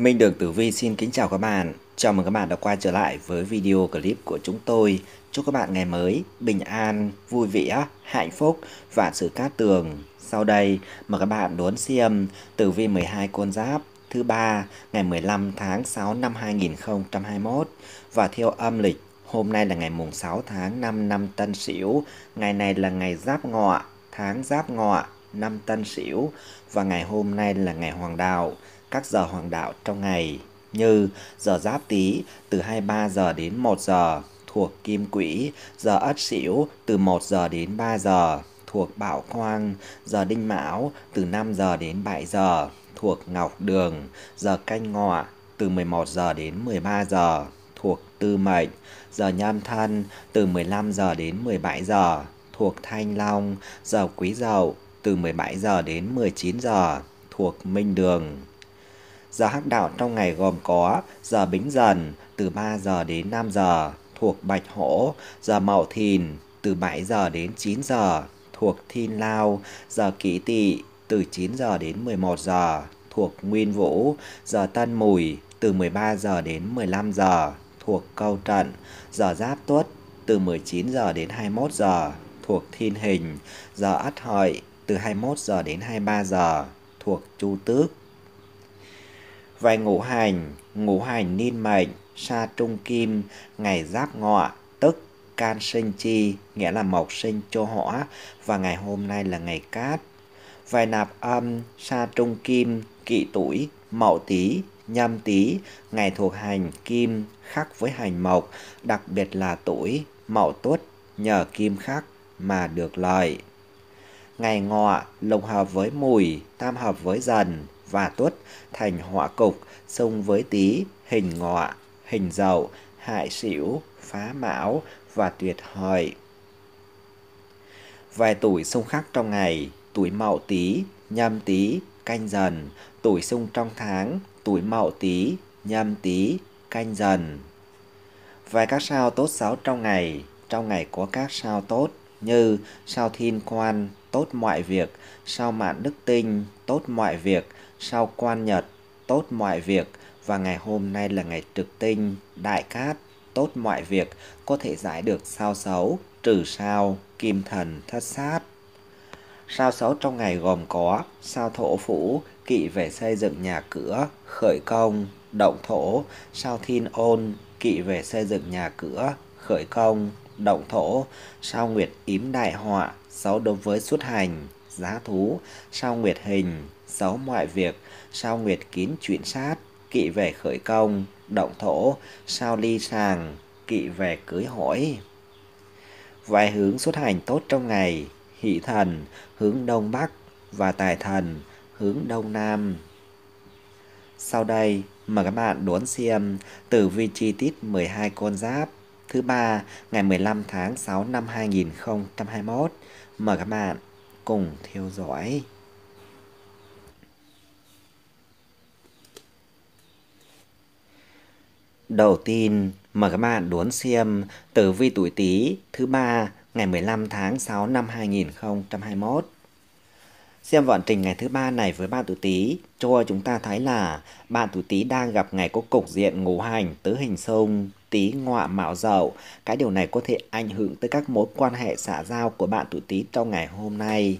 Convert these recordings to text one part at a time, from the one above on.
Minh Đường Tử Vi xin kính chào các bạn. Chào mừng các bạn đã quay trở lại với video clip của chúng tôi. Chúc các bạn ngày mới bình an, vui vẻ, hạnh phúc và sự cát tường. Sau đây mời các bạn đón xem Tử Vi 12 con giáp thứ ba ngày 15 tháng 6 năm 2021 và theo âm lịch hôm nay là ngày mùng 6 tháng 5 năm Tân Sửu, ngày này là ngày Giáp Ngọ, tháng Giáp Ngọ, năm Tân Sửu và ngày hôm nay là ngày Hoàng đạo các giờ hoàng đạo trong ngày như giờ giáp tý từ 23 giờ đến 1 giờ thuộc kim quỹ, giờ ất sửu từ 1 giờ đến 3 giờ thuộc Bảo Quang, giờ Đinh Mão từ 5 giờ đến 7 giờ thuộc Ngọc Đường, giờ Canh Ngọ từ 11 giờ đến 13 giờ thuộc Tư Mệnh, giờ Nhâm Thân từ 15 giờ đến 17 giờ thuộc Thanh Long, giờ Quý Dậu từ 17 giờ đến 19 giờ thuộc Minh Đường. Giờ hắc đạo trong ngày gồm có giờ bính dần từ 3 giờ đến 5 giờ thuộc bạch hổ, giờ mậu thìn từ 7 giờ đến 9 giờ thuộc thiên lao, giờ kỷ tỵ từ 9 giờ đến 11 giờ thuộc nguyên vũ, giờ tân mùi từ 13 giờ đến 15 giờ thuộc câu trận, giờ giáp tuất từ 19 giờ đến 21 giờ thuộc thiên hình, giờ ất hợi từ 21 giờ đến 23 giờ thuộc chu tước Vài ngũ hành, ngũ hành niên mệnh, sa trung kim, ngày giáp ngọ, tức can sinh chi, nghĩa là mộc sinh cho hỏa, và ngày hôm nay là ngày cát. Vài nạp âm, sa trung kim, kỵ tuổi, mậu tý, nhâm tý, ngày thuộc hành kim, khắc với hành mộc, đặc biệt là tuổi, mậu tuất, nhờ kim khắc mà được lợi. Ngày ngọ lục hợp với mùi, tam hợp với dần, và tuất thành họa cục, xung với tý, hình ngọ, hình dậu, hại sửu, phá mão và tuyệt hợi. Vài tuổi xung khắc trong ngày, tuổi mậu tý, nhâm tý, canh dần, tuổi xung trong tháng, tuổi mậu tý, nhâm tý, canh dần. Vài các sao tốt xấu trong ngày, trong ngày có các sao tốt như sao thiên quan, tốt mọi việc, sao mạn đức tinh, tốt mọi việc, sau quan nhật, tốt mọi việc và ngày hôm nay là ngày trực tinh, đại cát, tốt mọi việc, có thể giải được sao xấu, trừ sao, kim thần, thất sát. Sao xấu trong ngày gồm có sao thổ phủ, kỵ về xây dựng nhà cửa, khởi công, động thổ, sao thiên ôn, kỵ về xây dựng nhà cửa, khởi công, động thổ, sao nguyệt yếm đại họa, xấu đối với xuất hành giá thú, sao nguyệt hình, giấu mọi việc, sao nguyệt kín chuyện sát, kỵ về khởi công, động thổ, sao ly sàng, kỵ về cưới hỏi. Vài hướng xuất hành tốt trong ngày, hỷ thần, hướng đông bắc và tài thần, hướng đông nam. Sau đây, mời các bạn đốn xem tử vi chi tiết 12 con giáp thứ ba ngày 15 tháng 6 năm 2021. Mời các bạn cùng theo dõi. Đầu tiên, mời các bạn đón xem tử vi tuổi Tý thứ ba ngày 15 tháng 6 năm 2021. Xem vận trình ngày thứ ba này với bạn tuổi Tý cho chúng ta thấy là bạn tuổi Tý đang gặp ngày có cục diện ngũ hành tứ hình xung tí ngọa mạo dậu. Cái điều này có thể ảnh hưởng tới các mối quan hệ xã giao của bạn tuổi tí trong ngày hôm nay.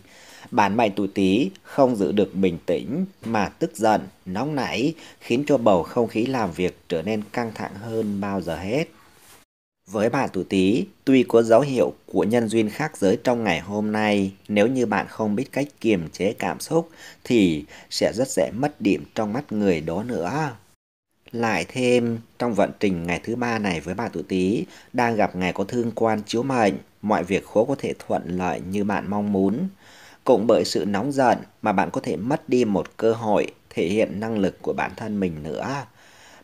Bản mệnh tuổi Tý không giữ được bình tĩnh mà tức giận, nóng nảy khiến cho bầu không khí làm việc trở nên căng thẳng hơn bao giờ hết. Với bạn tuổi Tý, tuy có dấu hiệu của nhân duyên khác giới trong ngày hôm nay, nếu như bạn không biết cách kiềm chế cảm xúc thì sẽ rất dễ mất điểm trong mắt người đó nữa lại thêm trong vận trình ngày thứ ba này với bạn tuổi Tý đang gặp ngày có thương quan chiếu mệnh, mọi việc khó có thể thuận lợi như bạn mong muốn. Cũng bởi sự nóng giận mà bạn có thể mất đi một cơ hội thể hiện năng lực của bản thân mình nữa.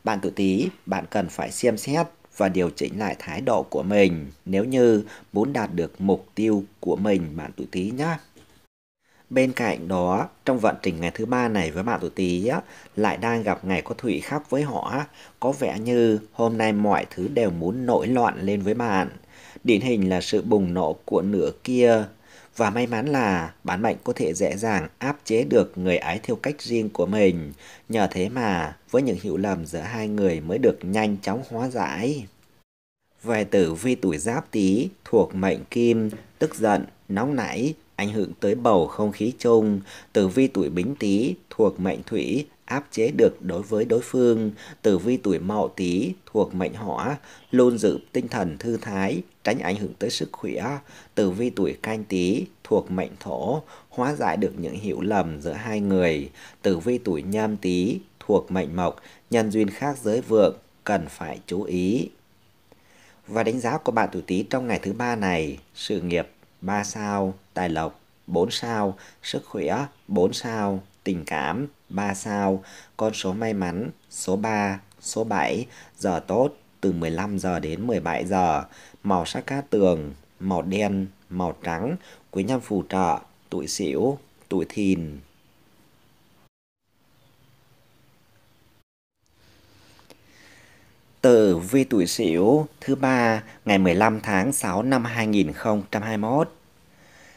Bạn tuổi Tý, bạn cần phải xem xét và điều chỉnh lại thái độ của mình nếu như muốn đạt được mục tiêu của mình bạn tuổi Tý nhé. Bên cạnh đó, trong vận trình ngày thứ ba này với bạn tuổi Tý lại đang gặp ngày có thủy khắc với họ, có vẻ như hôm nay mọi thứ đều muốn nổi loạn lên với bạn. Điển hình là sự bùng nổ của nửa kia và may mắn là bản mệnh có thể dễ dàng áp chế được người ái theo cách riêng của mình. Nhờ thế mà với những hiểu lầm giữa hai người mới được nhanh chóng hóa giải. Về tử vi tuổi giáp tý thuộc mệnh kim, tức giận, nóng nảy, ảnh hưởng tới bầu không khí chung, tử vi tuổi bính tý thuộc mệnh thủy áp chế được đối với đối phương, tử vi tuổi mậu tý thuộc mệnh hỏa, luôn giữ tinh thần thư thái, tránh ảnh hưởng tới sức khỏe, tử vi tuổi canh tý thuộc mệnh thổ, hóa giải được những hiểu lầm giữa hai người, tử vi tuổi nhâm tý thuộc mệnh mộc, nhân duyên khác giới vượng, cần phải chú ý. Và đánh giá của bạn tuổi tý trong ngày thứ ba này, sự nghiệp 3 sao, tài lộc 4 sao, sức khỏe 4 sao, tình cảm 3 sao, con số may mắn số 3, số 7, giờ tốt từ 15 giờ đến 17 giờ, màu sắc cát tường, màu đen, màu trắng, quý nhân phù trợ, tuổi sửu, tuổi thìn. Tử vi tuổi Sửu thứ ba ngày 15 tháng 6 năm 2021.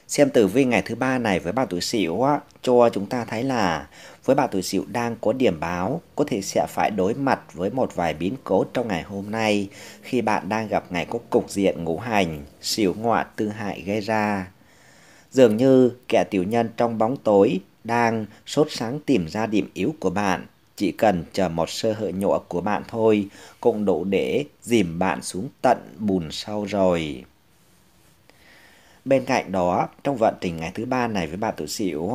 Xem tử vi ngày thứ ba này với bạn tuổi Sửu cho chúng ta thấy là với bạn tuổi Sửu đang có điểm báo có thể sẽ phải đối mặt với một vài biến cố trong ngày hôm nay khi bạn đang gặp ngày có cục diện ngũ hành Sửu ngọa tư hại gây ra. Dường như kẻ tiểu nhân trong bóng tối đang sốt sáng tìm ra điểm yếu của bạn chỉ cần chờ một sơ hở nhỏ của bạn thôi cũng đủ để dìm bạn xuống tận bùn sau rồi. Bên cạnh đó, trong vận trình ngày thứ ba này với bạn tự xỉu,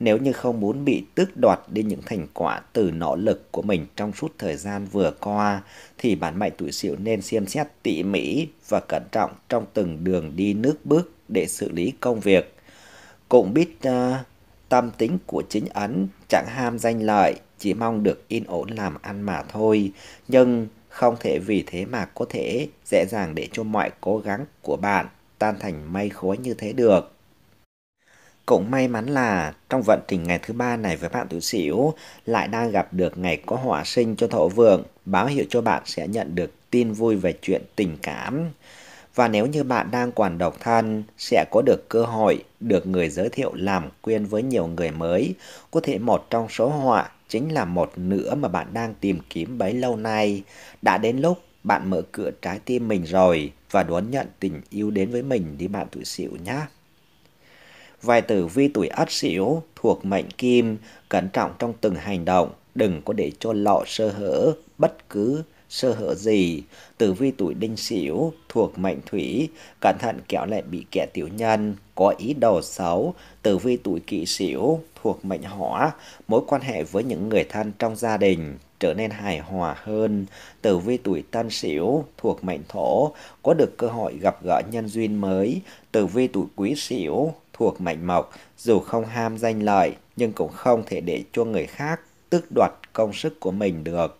nếu như không muốn bị tước đoạt đi những thành quả từ nỗ lực của mình trong suốt thời gian vừa qua, thì bản mệnh tuổi xỉu nên xem xét tỉ mỉ và cẩn trọng trong từng đường đi nước bước để xử lý công việc. Cũng biết uh, tâm tính của chính ấn chẳng ham danh lợi, chỉ mong được yên ổn làm ăn mà thôi, nhưng không thể vì thế mà có thể dễ dàng để cho mọi cố gắng của bạn tan thành mây khói như thế được. Cũng may mắn là trong vận trình ngày thứ ba này với bạn tuổi sửu lại đang gặp được ngày có hỏa sinh cho thổ vượng, báo hiệu cho bạn sẽ nhận được tin vui về chuyện tình cảm. Và nếu như bạn đang quản độc thân, sẽ có được cơ hội được người giới thiệu làm quen với nhiều người mới, có thể một trong số họa chính là một nửa mà bạn đang tìm kiếm bấy lâu nay. Đã đến lúc bạn mở cửa trái tim mình rồi và đón nhận tình yêu đến với mình đi bạn tuổi sửu nhé. Vài tử vi tuổi ất sửu thuộc mệnh kim, cẩn trọng trong từng hành động, đừng có để cho lọ sơ hở bất cứ sơ hở gì, tử vi tuổi đinh sửu thuộc mệnh thủy, cẩn thận kẻo lại bị kẻ tiểu nhân, có ý đồ xấu, tử vi tuổi kỷ sửu thuộc mệnh hỏa, mối quan hệ với những người thân trong gia đình trở nên hài hòa hơn. Tử vi tuổi Tân Sửu thuộc mệnh Thổ có được cơ hội gặp gỡ nhân duyên mới. Tử vi tuổi Quý Sửu thuộc mệnh Mộc dù không ham danh lợi nhưng cũng không thể để cho người khác tước đoạt công sức của mình được.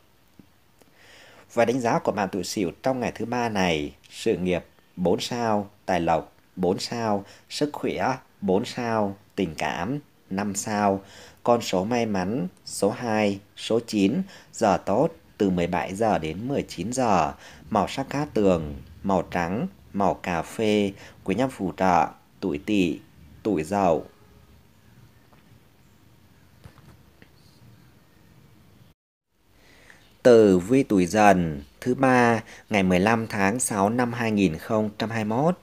Và đánh giá của bạn tuổi sửu trong ngày thứ ba này, sự nghiệp 4 sao, tài lộc 4 sao, sức khỏe 4 sao, tình cảm 5 sao, con số may mắn số 2, số 9, giờ tốt từ 17 giờ đến 19 giờ, màu sắc cá tường, màu trắng, màu cà phê, quý nhân phù trợ, tuổi tỵ, tuổi dậu, Tử vi tuổi dần thứ ba ngày 15 tháng 6 năm 2021.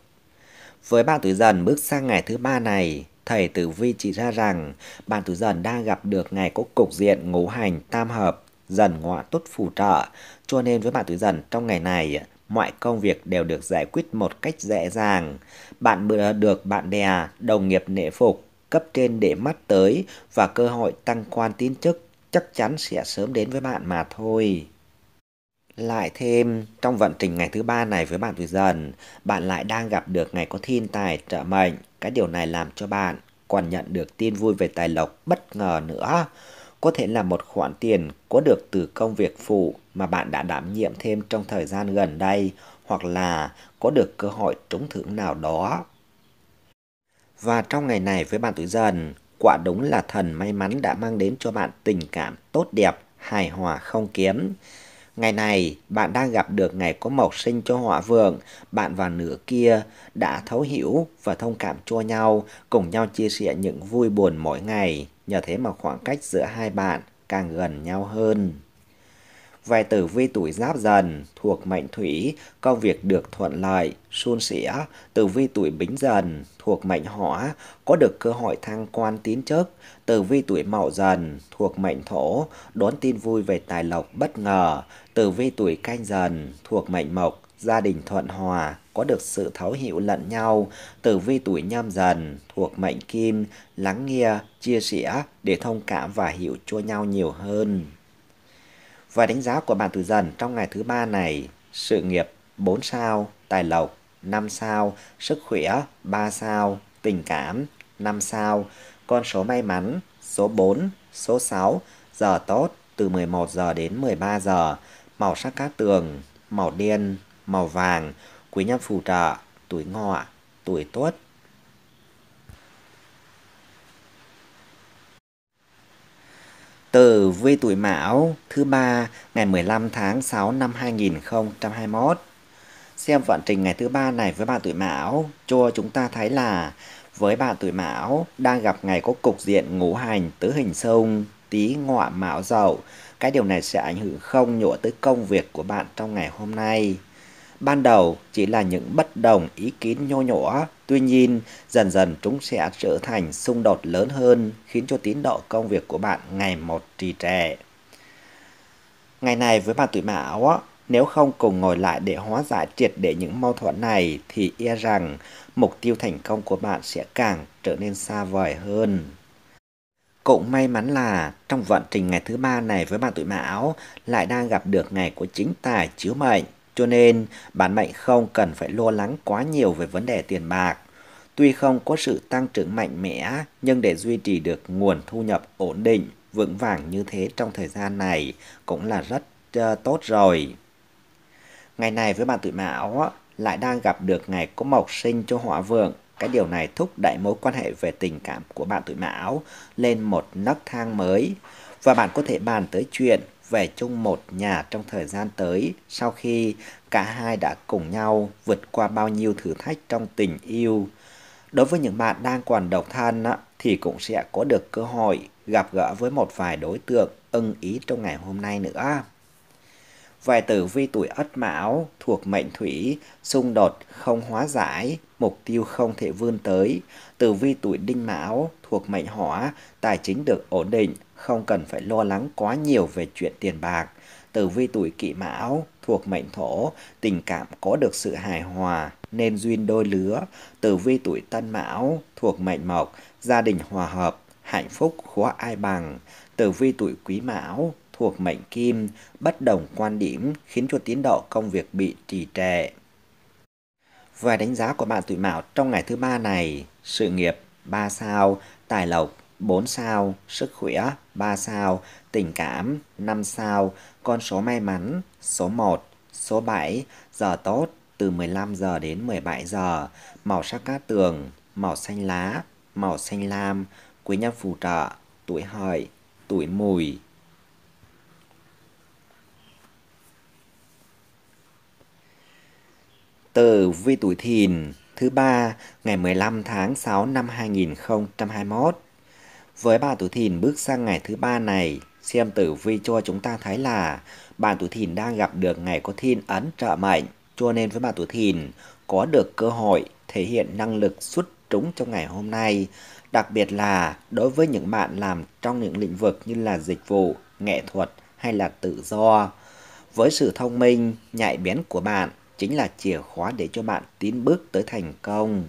Với bạn tuổi dần bước sang ngày thứ ba này, thầy tử vi chỉ ra rằng bạn tuổi dần đang gặp được ngày có cục diện ngũ hành tam hợp dần ngọa tốt phù trợ, cho nên với bạn tuổi dần trong ngày này mọi công việc đều được giải quyết một cách dễ dàng. Bạn được bạn bè, đồng nghiệp nể phục, cấp trên để mắt tới và cơ hội tăng quan tiến chức chắc chắn sẽ sớm đến với bạn mà thôi. Lại thêm, trong vận trình ngày thứ ba này với bạn tuổi dần, bạn lại đang gặp được ngày có thiên tài trợ mệnh. Cái điều này làm cho bạn còn nhận được tin vui về tài lộc bất ngờ nữa. Có thể là một khoản tiền có được từ công việc phụ mà bạn đã đảm nhiệm thêm trong thời gian gần đây hoặc là có được cơ hội trúng thưởng nào đó. Và trong ngày này với bạn tuổi dần, quả đúng là thần may mắn đã mang đến cho bạn tình cảm tốt đẹp, hài hòa không kiếm. Ngày này, bạn đang gặp được ngày có mộc sinh cho họa vượng, bạn và nửa kia đã thấu hiểu và thông cảm cho nhau, cùng nhau chia sẻ những vui buồn mỗi ngày. Nhờ thế mà khoảng cách giữa hai bạn càng gần nhau hơn về tử vi tuổi giáp dần thuộc mệnh thủy, công việc được thuận lợi, suôn sẻ, tử vi tuổi bính dần thuộc mệnh hỏa, có được cơ hội thăng quan tiến chức, tử vi tuổi mậu dần thuộc mệnh thổ, đón tin vui về tài lộc bất ngờ, tử vi tuổi canh dần thuộc mệnh mộc, gia đình thuận hòa, có được sự thấu hiểu lẫn nhau, tử vi tuổi nhâm dần thuộc mệnh kim, lắng nghe, chia sẻ để thông cảm và hiểu cho nhau nhiều hơn. Và đánh giá của bạn tử dần trong ngày thứ ba này, sự nghiệp 4 sao, tài lộc 5 sao, sức khỏe 3 sao, tình cảm 5 sao, con số may mắn số 4, số 6, giờ tốt từ 11 giờ đến 13 giờ, màu sắc cát tường, màu đen, màu vàng, quý nhân phù trợ, tuổi ngọ, tuổi tuất, Tử vi tuổi Mão thứ ba ngày 15 tháng 6 năm 2021. Xem vận trình ngày thứ ba này với bạn tuổi Mão cho chúng ta thấy là với bạn tuổi Mão đang gặp ngày có cục diện ngũ hành tứ hình xung tí ngọ mão dậu. Cái điều này sẽ ảnh hưởng không nhỏ tới công việc của bạn trong ngày hôm nay. Ban đầu chỉ là những bất đồng ý kiến nhô nhỏ Tuy nhiên, dần dần chúng sẽ trở thành xung đột lớn hơn khiến cho tiến độ công việc của bạn ngày một trì trệ. Ngày này với bạn tuổi mão, nếu không cùng ngồi lại để hóa giải triệt để những mâu thuẫn này thì e rằng mục tiêu thành công của bạn sẽ càng trở nên xa vời hơn. Cũng may mắn là trong vận trình ngày thứ ba này với bạn tuổi mão lại đang gặp được ngày của chính tài chiếu mệnh cho nên, bản mệnh không cần phải lo lắng quá nhiều về vấn đề tiền bạc. Tuy không có sự tăng trưởng mạnh mẽ, nhưng để duy trì được nguồn thu nhập ổn định, vững vàng như thế trong thời gian này cũng là rất uh, tốt rồi. Ngày này với bạn tuổi mão lại đang gặp được ngày có mộc sinh cho hỏa vượng. Cái điều này thúc đẩy mối quan hệ về tình cảm của bạn tuổi mão lên một nấc thang mới. Và bạn có thể bàn tới chuyện về chung một nhà trong thời gian tới sau khi cả hai đã cùng nhau vượt qua bao nhiêu thử thách trong tình yêu. Đối với những bạn đang còn độc thân thì cũng sẽ có được cơ hội gặp gỡ với một vài đối tượng ưng ý trong ngày hôm nay nữa. Vài tử vi tuổi Ất Mão thuộc mệnh Thủy, xung đột không hóa giải, mục tiêu không thể vươn tới. Tử vi tuổi Đinh Mão thuộc mệnh Hỏa, tài chính được ổn định, không cần phải lo lắng quá nhiều về chuyện tiền bạc. Tử vi tuổi Kỷ Mão thuộc mệnh Thổ, tình cảm có được sự hài hòa nên duyên đôi lứa. Tử vi tuổi Tân Mão thuộc mệnh Mộc, gia đình hòa hợp, hạnh phúc khó ai bằng. Tử vi tuổi Quý Mão thuộc mệnh kim, bất đồng quan điểm khiến cho tiến độ công việc bị trì trệ. Và đánh giá của bạn tuổi Mão trong ngày thứ ba này, sự nghiệp 3 sao, tài lộc 4 sao, sức khỏe 3 sao, tình cảm 5 sao, con số may mắn số 1, số 7, giờ tốt từ 15 giờ đến 17 giờ, màu sắc cát tường, màu xanh lá, màu xanh lam, quý nhân phù trợ, tuổi hợi, tuổi mùi. Tử vi tuổi thìn thứ ba ngày 15 tháng 6 năm 2021. Với bà tuổi thìn bước sang ngày thứ ba này, xem tử vi cho chúng ta thấy là bạn tuổi thìn đang gặp được ngày có thiên ấn trợ mệnh, cho nên với bà tuổi thìn có được cơ hội thể hiện năng lực xuất chúng trong ngày hôm nay, đặc biệt là đối với những bạn làm trong những lĩnh vực như là dịch vụ, nghệ thuật hay là tự do. Với sự thông minh, nhạy bén của bạn, chính là chìa khóa để cho bạn tiến bước tới thành công.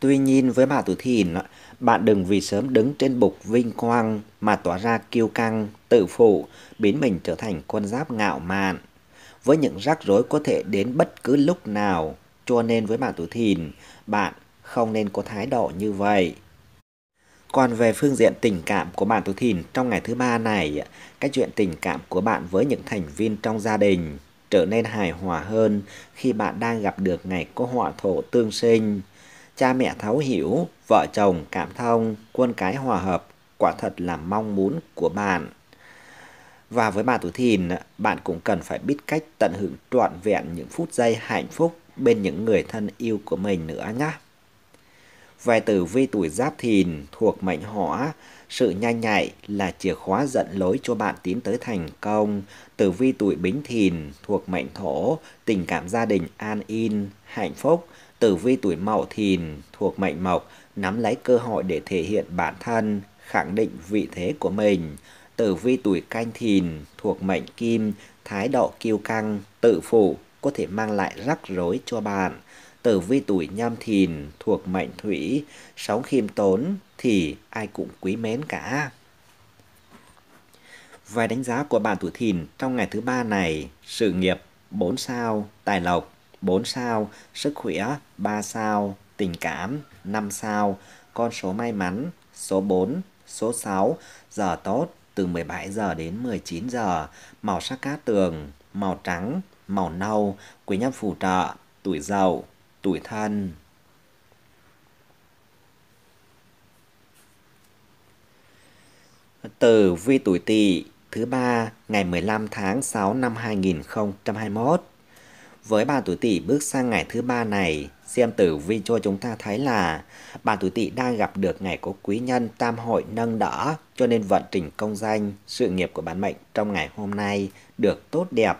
Tuy nhiên với bà tuổi thìn, bạn đừng vì sớm đứng trên bục vinh quang mà tỏa ra kiêu căng, tự phụ, biến mình trở thành con giáp ngạo mạn. Với những rắc rối có thể đến bất cứ lúc nào, cho nên với bạn tuổi thìn, bạn không nên có thái độ như vậy. Còn về phương diện tình cảm của bạn tuổi thìn trong ngày thứ ba này, cái chuyện tình cảm của bạn với những thành viên trong gia đình trở nên hài hòa hơn khi bạn đang gặp được ngày có họa thổ tương sinh. Cha mẹ thấu hiểu, vợ chồng cảm thông, quân cái hòa hợp quả thật là mong muốn của bạn. Và với bà tuổi thìn, bạn cũng cần phải biết cách tận hưởng trọn vẹn những phút giây hạnh phúc bên những người thân yêu của mình nữa nhé. Về tử vi tuổi giáp thìn thuộc mệnh hỏa, sự nhanh nhạy là chìa khóa dẫn lối cho bạn tiến tới thành công. Tử vi tuổi bính thìn thuộc mệnh thổ, tình cảm gia đình an yên, hạnh phúc. Tử vi tuổi mậu thìn thuộc mệnh mộc, nắm lấy cơ hội để thể hiện bản thân, khẳng định vị thế của mình. Tử vi tuổi canh thìn thuộc mệnh kim, thái độ kiêu căng, tự phụ có thể mang lại rắc rối cho bạn tử vi tuổi nhâm thìn thuộc mệnh thủy, sống khiêm tốn thì ai cũng quý mến cả. Vài đánh giá của bạn tuổi thìn trong ngày thứ ba này, sự nghiệp 4 sao, tài lộc 4 sao, sức khỏe 3 sao, tình cảm 5 sao, con số may mắn số 4, số 6, giờ tốt từ 17 giờ đến 19 giờ, màu sắc cát tường, màu trắng, màu nâu, quý nhân phù trợ, tuổi giàu tuổi thân. từ vi tuổi tỵ thứ ba ngày 15 tháng 6 năm 2021. Với bà tuổi tỵ bước sang ngày thứ ba này, xem tử vi cho chúng ta thấy là bà tuổi tỵ đang gặp được ngày có quý nhân tam hội nâng đỡ, cho nên vận trình công danh, sự nghiệp của bản mệnh trong ngày hôm nay được tốt đẹp.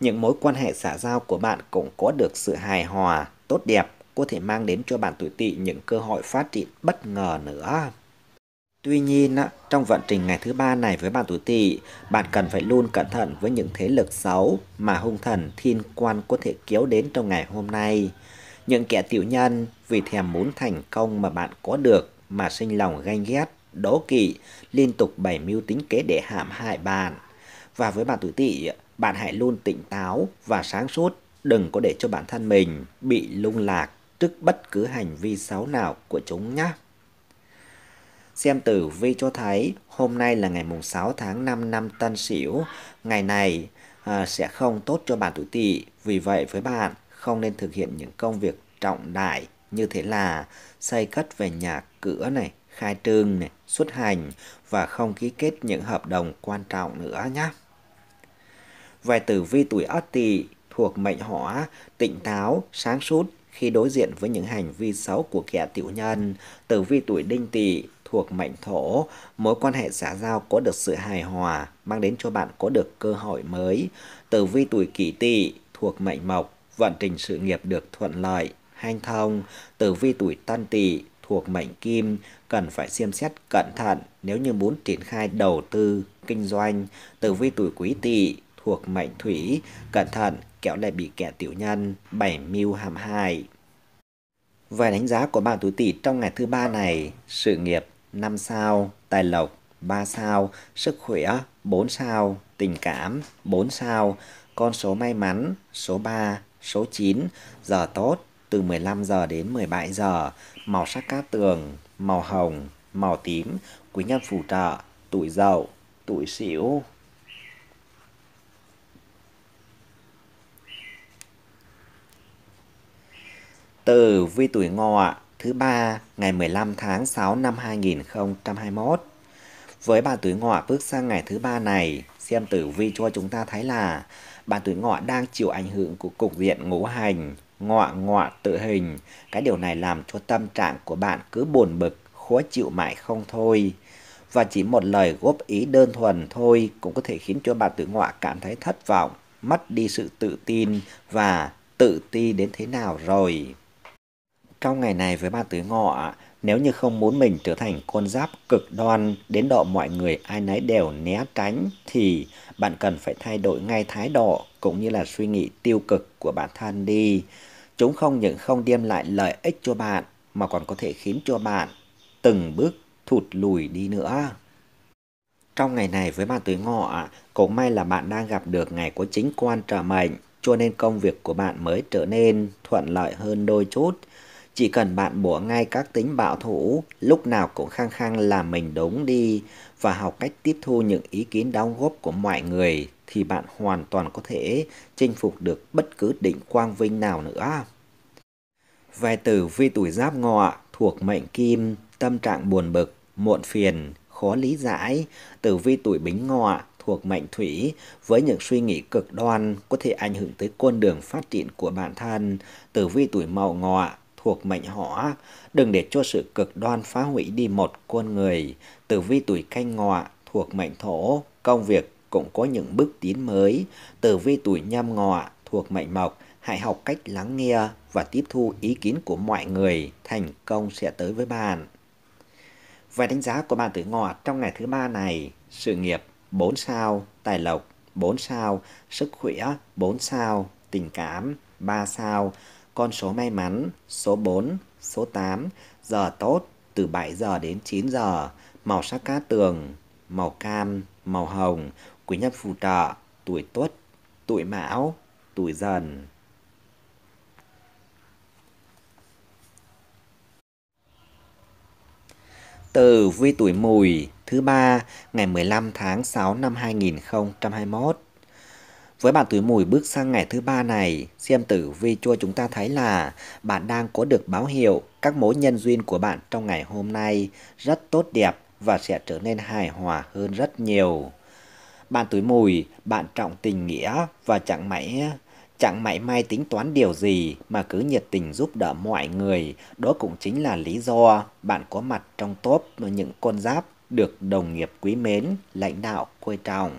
Những mối quan hệ xã giao của bạn cũng có được sự hài hòa, tốt đẹp có thể mang đến cho bạn tuổi tỵ những cơ hội phát triển bất ngờ nữa. Tuy nhiên, trong vận trình ngày thứ ba này với bạn tuổi tỵ, bạn cần phải luôn cẩn thận với những thế lực xấu mà hung thần thiên quan có thể kéo đến trong ngày hôm nay. Những kẻ tiểu nhân vì thèm muốn thành công mà bạn có được mà sinh lòng ganh ghét, đố kỵ, liên tục bày mưu tính kế để hãm hại bạn. Và với bạn tuổi tỵ, bạn hãy luôn tỉnh táo và sáng suốt đừng có để cho bản thân mình bị lung lạc trước bất cứ hành vi xấu nào của chúng nhé. Xem tử vi cho thấy hôm nay là ngày mùng 6 tháng 5 năm Tân Sửu, ngày này à, sẽ không tốt cho bạn tuổi Tỵ, vì vậy với bạn không nên thực hiện những công việc trọng đại như thế là xây cất về nhà cửa này, khai trương này, xuất hành và không ký kết những hợp đồng quan trọng nữa nhé. Về tử vi tuổi Ất Tỵ thuộc mệnh hỏa, tỉnh táo, sáng suốt khi đối diện với những hành vi xấu của kẻ tiểu nhân, tử vi tuổi đinh tỵ thuộc mệnh thổ, mối quan hệ xã giao có được sự hài hòa, mang đến cho bạn có được cơ hội mới. Tử vi tuổi kỷ tỵ thuộc mệnh mộc, vận trình sự nghiệp được thuận lợi, hanh thông. Tử vi tuổi tân tỵ thuộc mệnh kim, cần phải xem xét cẩn thận nếu như muốn triển khai đầu tư, kinh doanh. Tử vi tuổi quý tỵ thuộc mệnh thủy, cẩn thận, kéo lại bị kẻ tiểu nhân, bảy mưu hàm hại. Vài đánh giá của bạn tuổi tỵ trong ngày thứ ba này, sự nghiệp 5 sao, tài lộc 3 sao, sức khỏe 4 sao, tình cảm 4 sao, con số may mắn số 3, số 9, giờ tốt từ 15 giờ đến 17 giờ, màu sắc cát tường, màu hồng, màu tím, quý nhân phù trợ, tuổi dậu, tuổi sửu. Tử vi tuổi ngọ thứ ba ngày 15 tháng 6 năm 2021. Với bà tuổi ngọ bước sang ngày thứ ba này, xem tử vi cho chúng ta thấy là bà tuổi ngọ đang chịu ảnh hưởng của cục diện ngũ hành, ngọ ngọ tự hình. Cái điều này làm cho tâm trạng của bạn cứ buồn bực, khó chịu mãi không thôi. Và chỉ một lời góp ý đơn thuần thôi cũng có thể khiến cho bà tuổi ngọ cảm thấy thất vọng, mất đi sự tự tin và tự ti đến thế nào rồi. Trong ngày này với ba tứ ngọ, nếu như không muốn mình trở thành con giáp cực đoan đến độ mọi người ai nấy đều né tránh thì bạn cần phải thay đổi ngay thái độ cũng như là suy nghĩ tiêu cực của bản thân đi. Chúng không những không đem lại lợi ích cho bạn mà còn có thể khiến cho bạn từng bước thụt lùi đi nữa. Trong ngày này với ba tuổi ngọ, cũng may là bạn đang gặp được ngày của chính quan trợ mệnh, cho nên công việc của bạn mới trở nên thuận lợi hơn đôi chút. Chỉ cần bạn bỏ ngay các tính bạo thủ, lúc nào cũng khăng khăng là mình đúng đi và học cách tiếp thu những ý kiến đóng góp của mọi người thì bạn hoàn toàn có thể chinh phục được bất cứ định quang vinh nào nữa. Về tử vi tuổi giáp ngọ thuộc mệnh kim, tâm trạng buồn bực, muộn phiền, khó lý giải. Tử vi tuổi bính ngọ thuộc mệnh thủy với những suy nghĩ cực đoan có thể ảnh hưởng tới con đường phát triển của bản thân. Tử vi tuổi mậu ngọ thuộc mệnh hỏa đừng để cho sự cực đoan phá hủy đi một con người. Tử vi tuổi canh ngọ thuộc mệnh thổ, công việc cũng có những bước tiến mới. Tử vi tuổi nhâm ngọ thuộc mệnh mộc, hãy học cách lắng nghe và tiếp thu ý kiến của mọi người, thành công sẽ tới với bạn. Vài đánh giá của bạn tử ngọ trong ngày thứ ba này, sự nghiệp 4 sao, tài lộc 4 sao, sức khỏe 4 sao, tình cảm 3 sao, con số may mắn, số 4, số 8, giờ tốt từ 7 giờ đến 9 giờ, màu sắc cát tường, màu cam, màu hồng, quý nhân phù trợ, tuổi tuất, tuổi mão, tuổi dần. Từ vi tuổi mùi thứ ba ngày 15 tháng 6 năm 2021. Với bạn tuổi mùi bước sang ngày thứ ba này, xem tử vi cho chúng ta thấy là bạn đang có được báo hiệu các mối nhân duyên của bạn trong ngày hôm nay rất tốt đẹp và sẽ trở nên hài hòa hơn rất nhiều. Bạn tuổi mùi, bạn trọng tình nghĩa và chẳng mãi chẳng mảy may tính toán điều gì mà cứ nhiệt tình giúp đỡ mọi người. Đó cũng chính là lý do bạn có mặt trong top những con giáp được đồng nghiệp quý mến, lãnh đạo coi trọng.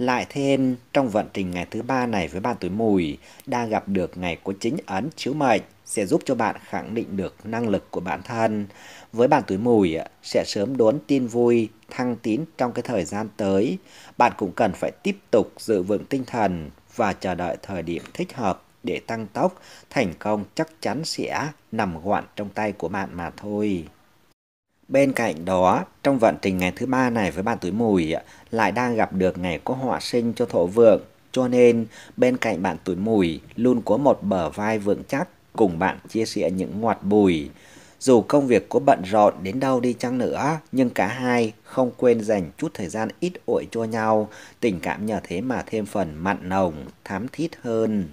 Lại thêm, trong vận trình ngày thứ ba này với bạn tuổi mùi, đang gặp được ngày của chính ấn chiếu mệnh sẽ giúp cho bạn khẳng định được năng lực của bản thân. Với bạn tuổi mùi, sẽ sớm đón tin vui, thăng tín trong cái thời gian tới. Bạn cũng cần phải tiếp tục giữ vững tinh thần và chờ đợi thời điểm thích hợp để tăng tốc, thành công chắc chắn sẽ nằm gọn trong tay của bạn mà thôi. Bên cạnh đó, trong vận trình ngày thứ ba này với bạn tuổi mùi lại đang gặp được ngày có họa sinh cho thổ vượng, cho nên bên cạnh bạn tuổi mùi luôn có một bờ vai vững chắc cùng bạn chia sẻ những ngọt bùi. Dù công việc có bận rộn đến đâu đi chăng nữa, nhưng cả hai không quên dành chút thời gian ít ỏi cho nhau, tình cảm nhờ thế mà thêm phần mặn nồng, thám thít hơn.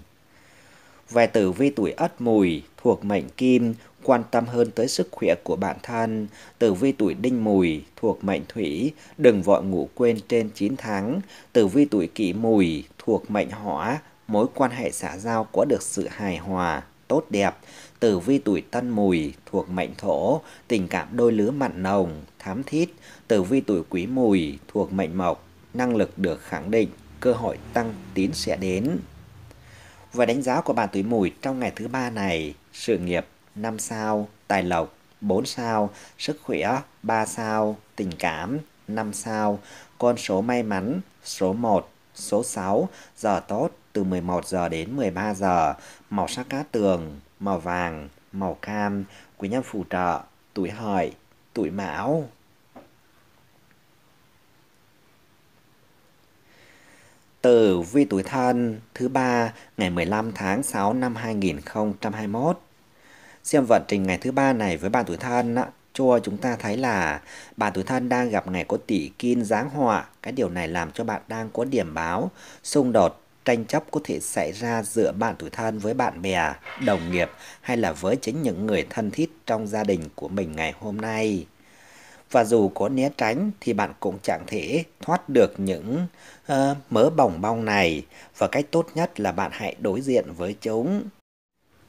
Về tử vi tuổi ất mùi thuộc mệnh kim quan tâm hơn tới sức khỏe của bản thân. Tử vi tuổi đinh mùi thuộc mệnh thủy, đừng vội ngủ quên trên 9 tháng. Tử vi tuổi kỷ mùi thuộc mệnh hỏa, mối quan hệ xã giao có được sự hài hòa, tốt đẹp. Tử vi tuổi tân mùi thuộc mệnh thổ, tình cảm đôi lứa mặn nồng, thám thiết. Tử vi tuổi quý mùi thuộc mệnh mộc, năng lực được khẳng định, cơ hội tăng tín sẽ đến. Và đánh giá của bạn tuổi mùi trong ngày thứ ba này, sự nghiệp 5 sao, tài lộc 4 sao, sức khỏe 3 sao, tình cảm 5 sao, con số may mắn số 1, số 6, giờ tốt từ 11 giờ đến 13 giờ, màu sắc cá tường, màu vàng, màu cam, quý nhân phù trợ, tuổi hợi, tuổi mão. từ vi tuổi thân thứ ba ngày 15 tháng 6 năm 2021 xem vận trình ngày thứ ba này với bạn tuổi thân á, cho chúng ta thấy là bạn tuổi thân đang gặp ngày có tỷ kim giáng họa. Cái điều này làm cho bạn đang có điểm báo, xung đột, tranh chấp có thể xảy ra giữa bạn tuổi thân với bạn bè, đồng nghiệp hay là với chính những người thân thiết trong gia đình của mình ngày hôm nay. Và dù có né tránh thì bạn cũng chẳng thể thoát được những uh, mớ bỏng bong này và cách tốt nhất là bạn hãy đối diện với chúng.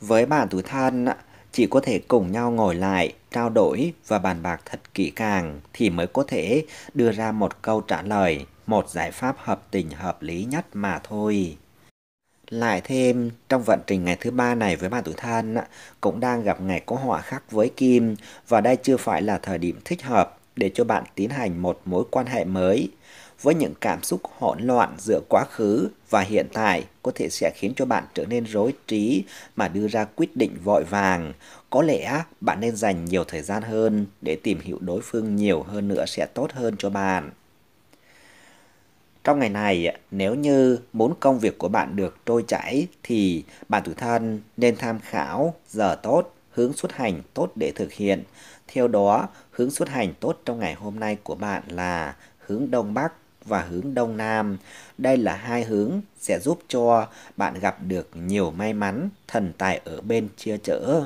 Với bạn tuổi thân chỉ có thể cùng nhau ngồi lại, trao đổi và bàn bạc thật kỹ càng thì mới có thể đưa ra một câu trả lời, một giải pháp hợp tình hợp lý nhất mà thôi. Lại thêm, trong vận trình ngày thứ ba này với bà tuổi thân cũng đang gặp ngày có họa khắc với Kim và đây chưa phải là thời điểm thích hợp để cho bạn tiến hành một mối quan hệ mới với những cảm xúc hỗn loạn giữa quá khứ và hiện tại có thể sẽ khiến cho bạn trở nên rối trí mà đưa ra quyết định vội vàng. Có lẽ bạn nên dành nhiều thời gian hơn để tìm hiểu đối phương nhiều hơn nữa sẽ tốt hơn cho bạn. Trong ngày này, nếu như muốn công việc của bạn được trôi chảy thì bạn tự thân nên tham khảo giờ tốt, hướng xuất hành tốt để thực hiện. Theo đó, hướng xuất hành tốt trong ngày hôm nay của bạn là hướng Đông Bắc và hướng Đông Nam. Đây là hai hướng sẽ giúp cho bạn gặp được nhiều may mắn, thần tài ở bên chia chở.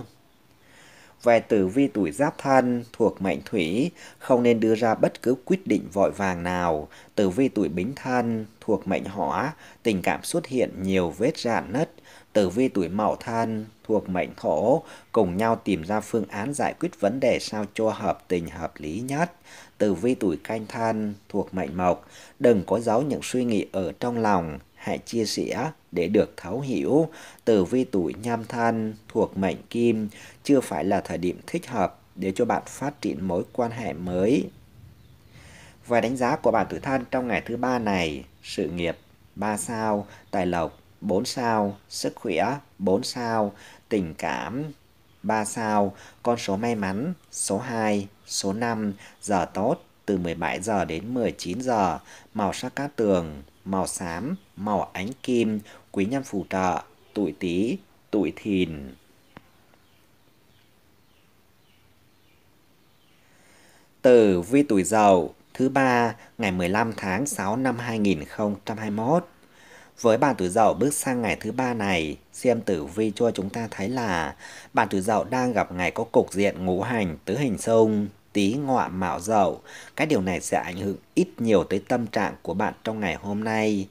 Về tử vi tuổi giáp thân thuộc mệnh thủy, không nên đưa ra bất cứ quyết định vội vàng nào. Tử vi tuổi bính thân thuộc mệnh hỏa, tình cảm xuất hiện nhiều vết rạn nứt tử vi tuổi mậu thân thuộc mệnh thổ cùng nhau tìm ra phương án giải quyết vấn đề sao cho hợp tình hợp lý nhất. Tử vi tuổi canh thân thuộc mệnh mộc, đừng có giấu những suy nghĩ ở trong lòng, hãy chia sẻ để được thấu hiểu. Tử vi tuổi nhâm thân thuộc mệnh kim, chưa phải là thời điểm thích hợp để cho bạn phát triển mối quan hệ mới. Và đánh giá của bạn tuổi thân trong ngày thứ ba này, sự nghiệp 3 sao, tài lộc 4 sao sức khỏe, 4 sao tình cảm, 3 sao con số may mắn, số 2, số 5, giờ tốt từ 17 giờ đến 19 giờ, màu sắc cát tường, màu xám, màu ánh kim, quý nhân phù trợ, tuổi tý, tuổi thìn. Tử vi tuổi dậu thứ ba ngày 15 tháng 6 năm 2021. Với bản tử dậu bước sang ngày thứ ba này, xem tử vi cho chúng ta thấy là bản tử dậu đang gặp ngày có cục diện ngũ hành tứ hình xung, tí ngọ mạo dậu. Cái điều này sẽ ảnh hưởng ít nhiều tới tâm trạng của bạn trong ngày hôm nay.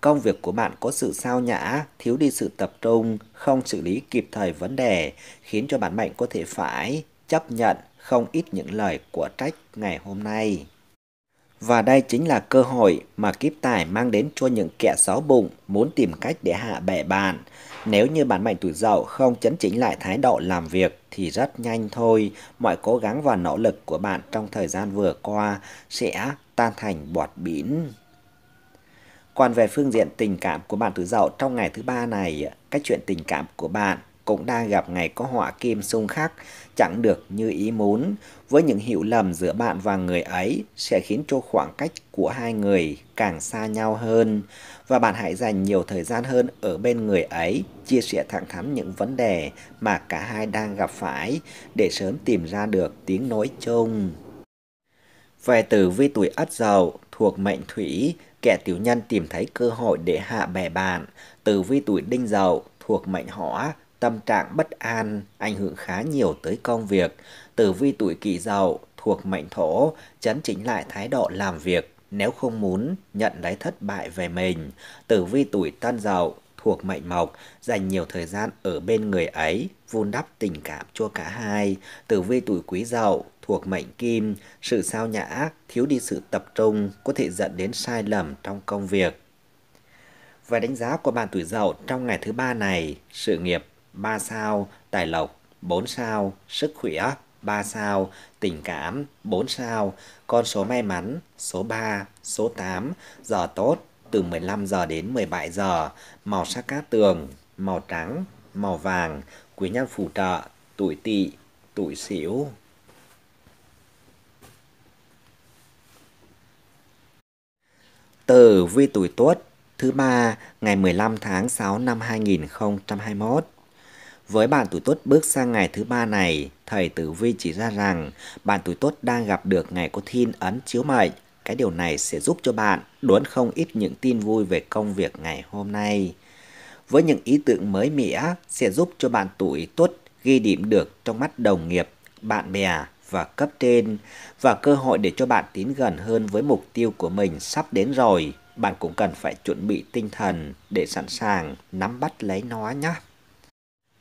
Công việc của bạn có sự sao nhã, thiếu đi sự tập trung, không xử lý kịp thời vấn đề, khiến cho bản mệnh có thể phải chấp nhận không ít những lời của trách ngày hôm nay. Và đây chính là cơ hội mà kiếp tài mang đến cho những kẻ xó bụng muốn tìm cách để hạ bệ bạn. Nếu như bản mệnh tuổi dậu không chấn chỉnh lại thái độ làm việc thì rất nhanh thôi, mọi cố gắng và nỗ lực của bạn trong thời gian vừa qua sẽ tan thành bọt biển Còn về phương diện tình cảm của bạn tuổi dậu trong ngày thứ ba này, các chuyện tình cảm của bạn cũng đang gặp ngày có họa kim xung khắc, chẳng được như ý muốn với những hiểu lầm giữa bạn và người ấy sẽ khiến cho khoảng cách của hai người càng xa nhau hơn và bạn hãy dành nhiều thời gian hơn ở bên người ấy, chia sẻ thẳng thắn những vấn đề mà cả hai đang gặp phải để sớm tìm ra được tiếng nói chung. Về tử vi tuổi Ất Dậu thuộc mệnh Thủy, kẻ tiểu nhân tìm thấy cơ hội để hạ bè bạn. Tử vi tuổi Đinh Dậu thuộc mệnh Hỏa, tâm trạng bất an ảnh hưởng khá nhiều tới công việc. Tử vi tuổi kỷ dậu thuộc mệnh thổ, chấn chỉnh lại thái độ làm việc nếu không muốn nhận lấy thất bại về mình. Tử vi tuổi tân dậu thuộc mệnh mộc, dành nhiều thời gian ở bên người ấy, vun đắp tình cảm cho cả hai. Tử vi tuổi quý dậu thuộc mệnh kim, sự sao nhã, thiếu đi sự tập trung có thể dẫn đến sai lầm trong công việc. Và đánh giá của bạn tuổi dậu trong ngày thứ ba này, sự nghiệp 3 sao, tài lộc 4 sao, sức khỏe 3 sao, tình cảm 4 sao, con số may mắn số 3, số 8, giờ tốt từ 15 giờ đến 17 giờ, màu sắc cát tường, màu trắng, màu vàng, quý nhân phù trợ, tuổi tỵ, tuổi sửu. từ vi tuổi Tuất thứ ba ngày 15 tháng 6 năm 2021. Với bạn tuổi tốt bước sang ngày thứ ba này, thầy Tử Vi chỉ ra rằng bạn tuổi tốt đang gặp được ngày có thiên ấn chiếu mệnh. Cái điều này sẽ giúp cho bạn đón không ít những tin vui về công việc ngày hôm nay. Với những ý tưởng mới mẻ sẽ giúp cho bạn tuổi tốt ghi điểm được trong mắt đồng nghiệp, bạn bè và cấp trên và cơ hội để cho bạn tiến gần hơn với mục tiêu của mình sắp đến rồi. Bạn cũng cần phải chuẩn bị tinh thần để sẵn sàng nắm bắt lấy nó nhé.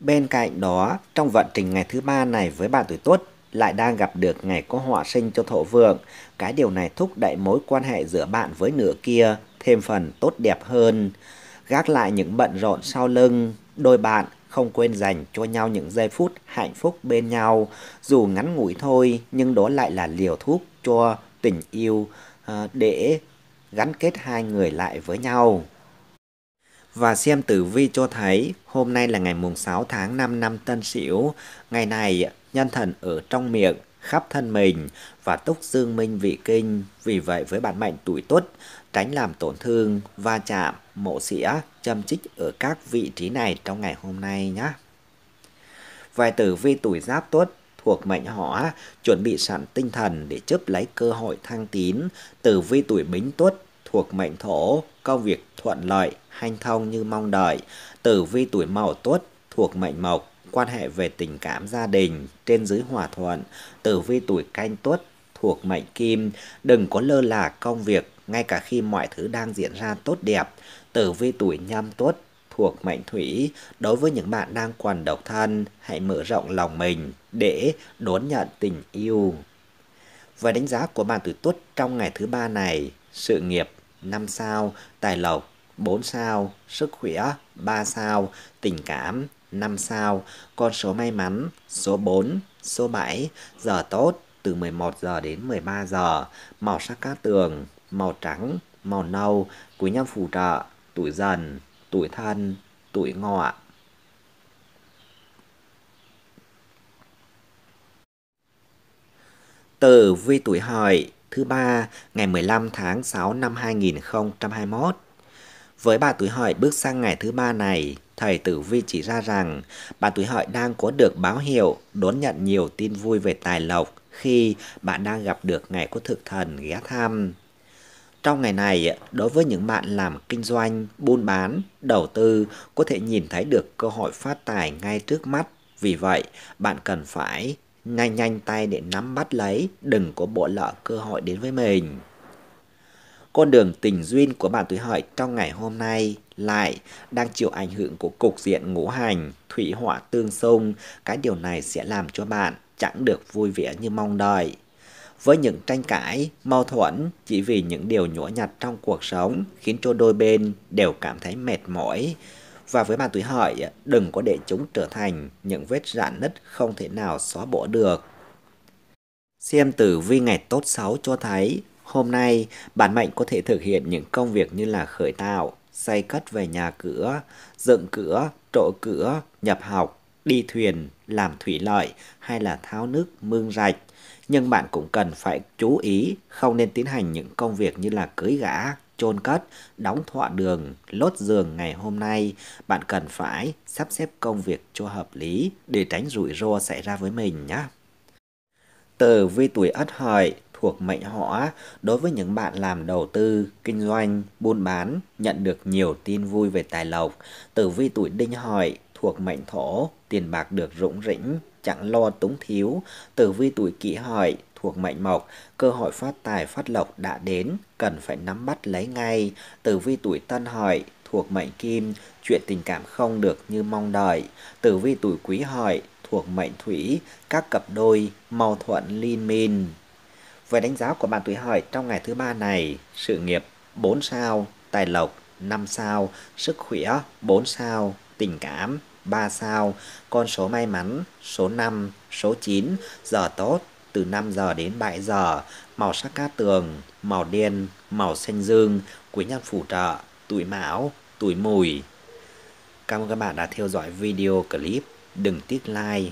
Bên cạnh đó, trong vận trình ngày thứ ba này với bạn tuổi Tuất lại đang gặp được ngày có họa sinh cho thổ vượng. Cái điều này thúc đẩy mối quan hệ giữa bạn với nửa kia thêm phần tốt đẹp hơn. Gác lại những bận rộn sau lưng, đôi bạn không quên dành cho nhau những giây phút hạnh phúc bên nhau. Dù ngắn ngủi thôi, nhưng đó lại là liều thuốc cho tình yêu à, để gắn kết hai người lại với nhau và xem tử vi cho thấy hôm nay là ngày mùng 6 tháng 5 năm Tân Sửu. Ngày này nhân thần ở trong miệng, khắp thân mình và túc dương minh vị kinh. Vì vậy với bản mệnh tuổi Tuất, tránh làm tổn thương, va chạm, mộ xỉa, châm chích ở các vị trí này trong ngày hôm nay nhé. vài tử vi tuổi Giáp Tuất thuộc mệnh hỏa, chuẩn bị sẵn tinh thần để chấp lấy cơ hội thăng tín. Tử vi tuổi Bính Tuất thuộc mệnh thổ, công việc thuận lợi, hanh thông như mong đợi. Tử vi tuổi mậu tuất thuộc mệnh mộc, quan hệ về tình cảm gia đình, trên dưới hòa thuận. Tử vi tuổi canh tuất thuộc mệnh kim, đừng có lơ là công việc ngay cả khi mọi thứ đang diễn ra tốt đẹp. Tử vi tuổi nhâm tuất thuộc mệnh thủy, đối với những bạn đang còn độc thân, hãy mở rộng lòng mình để đón nhận tình yêu. Và đánh giá của bạn tuổi tuất trong ngày thứ ba này, sự nghiệp năm sao, tài lộc 4 sao, sức khỏe 3 sao, tình cảm 5 sao, con số may mắn số 4, số 7, giờ tốt từ 11 giờ đến 13 giờ, màu sắc cát tường, màu trắng, màu nâu, quý nhân phù trợ, tuổi dần, tuổi thân, tuổi ngọ. Tử vi tuổi hợi thứ ba ngày 15 tháng 6 năm 2021 với bà tuổi hỏi bước sang ngày thứ ba này, thầy tử vi chỉ ra rằng bà tuổi hỏi đang có được báo hiệu, đón nhận nhiều tin vui về tài lộc khi bạn đang gặp được ngày của thực thần ghé thăm. Trong ngày này, đối với những bạn làm kinh doanh, buôn bán, đầu tư có thể nhìn thấy được cơ hội phát tài ngay trước mắt. Vì vậy, bạn cần phải nhanh nhanh tay để nắm bắt lấy, đừng có bỏ lỡ cơ hội đến với mình. Con đường tình duyên của bạn tuổi hợi trong ngày hôm nay lại đang chịu ảnh hưởng của cục diện ngũ hành, thủy hỏa tương xung. Cái điều này sẽ làm cho bạn chẳng được vui vẻ như mong đợi. Với những tranh cãi, mâu thuẫn chỉ vì những điều nhỏ nhặt trong cuộc sống khiến cho đôi bên đều cảm thấy mệt mỏi. Và với bạn tuổi hợi, đừng có để chúng trở thành những vết rạn nứt không thể nào xóa bỏ được. Xem tử vi ngày tốt xấu cho thấy Hôm nay, bạn mệnh có thể thực hiện những công việc như là khởi tạo, xây cất về nhà cửa, dựng cửa, trộ cửa, nhập học, đi thuyền, làm thủy lợi hay là tháo nước mương rạch. Nhưng bạn cũng cần phải chú ý không nên tiến hành những công việc như là cưới gã, chôn cất, đóng thọ đường, lót giường ngày hôm nay, bạn cần phải sắp xếp công việc cho hợp lý để tránh rủi ro xảy ra với mình nhé. từ vi tuổi Ất Hợi thuộc mệnh họ đối với những bạn làm đầu tư, kinh doanh, buôn bán nhận được nhiều tin vui về tài lộc. Tử vi tuổi đinh hợi thuộc mệnh thổ, tiền bạc được rủng rỉnh, chẳng lo túng thiếu. Tử vi tuổi kỷ hợi thuộc mệnh mộc, cơ hội phát tài phát lộc đã đến, cần phải nắm bắt lấy ngay. Tử vi tuổi tân hợi thuộc mệnh kim, chuyện tình cảm không được như mong đợi. Tử vi tuổi quý hợi thuộc mệnh thủy, các cặp đôi mâu thuẫn liên minh. Về đánh giá của bạn tuổi hợi trong ngày thứ ba này, sự nghiệp 4 sao, tài lộc 5 sao, sức khỏe 4 sao, tình cảm 3 sao, con số may mắn số 5, số 9, giờ tốt từ 5 giờ đến 7 giờ, màu sắc cát tường, màu đen, màu xanh dương, quý nhân phù trợ, tuổi mão, tuổi mùi. Cảm ơn các bạn đã theo dõi video clip. Đừng tiếc like,